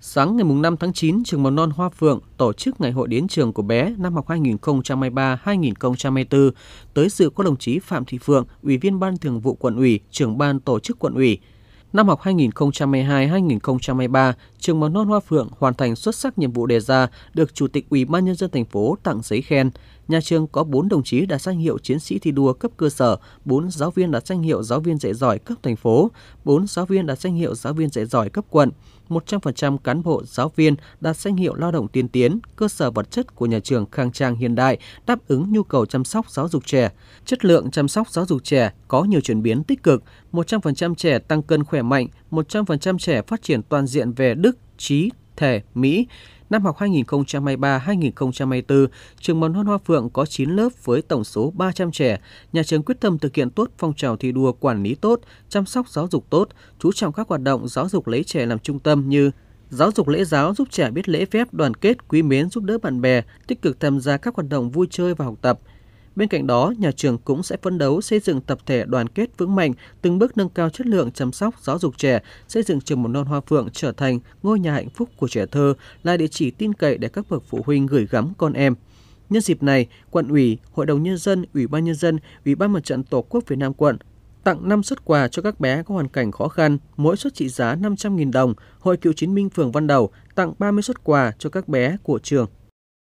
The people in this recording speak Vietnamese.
Sáng ngày 5 tháng 9, trường mầm non Hoa Phượng tổ chức ngày hội đến trường của bé năm học 2023-2024. Tới sự có đồng chí Phạm Thị Phượng, Ủy viên Ban Thường vụ Quận ủy, trưởng ban tổ chức Quận ủy. Năm học 2022-2023, trường mầm non Hoa Phượng hoàn thành xuất sắc nhiệm vụ đề ra, được Chủ tịch Ủy ban nhân dân thành phố tặng giấy khen nhà trường có 4 đồng chí đạt danh hiệu chiến sĩ thi đua cấp cơ sở, 4 giáo viên đạt danh hiệu giáo viên dạy giỏi cấp thành phố, 4 giáo viên đạt danh hiệu giáo viên dạy giỏi cấp quận, 100% cán bộ giáo viên đạt danh hiệu lao động tiên tiến, cơ sở vật chất của nhà trường khang trang hiện đại, đáp ứng nhu cầu chăm sóc giáo dục trẻ. Chất lượng chăm sóc giáo dục trẻ có nhiều chuyển biến tích cực, 100% trẻ tăng cân khỏe mạnh, 100% trẻ phát triển toàn diện về đức, trí, thể Mỹ. Năm học 2023-2024, trường Mầm non Hoa Phượng có 9 lớp với tổng số 300 trẻ. Nhà trường quyết tâm thực hiện tốt phong trào thi đua quản lý tốt, chăm sóc giáo dục tốt, chú trọng các hoạt động giáo dục lấy trẻ làm trung tâm như Giáo dục lễ giáo giúp trẻ biết lễ phép, đoàn kết, quý mến, giúp đỡ bạn bè, tích cực tham gia các hoạt động vui chơi và học tập, Bên cạnh đó, nhà trường cũng sẽ phấn đấu xây dựng tập thể đoàn kết vững mạnh, từng bước nâng cao chất lượng chăm sóc giáo dục trẻ, xây dựng trường mầm non Hoa Phượng trở thành ngôi nhà hạnh phúc của trẻ thơ, là địa chỉ tin cậy để các bậc phụ huynh gửi gắm con em. Nhân dịp này, quận ủy, hội đồng nhân dân, ủy ban nhân dân, ủy ban mặt trận tổ quốc Việt Nam quận tặng 5 xuất quà cho các bé có hoàn cảnh khó khăn, mỗi suất trị giá 500.000 đồng. Hội cựu chiến binh phường Văn Đầu tặng 30 xuất quà cho các bé của trường.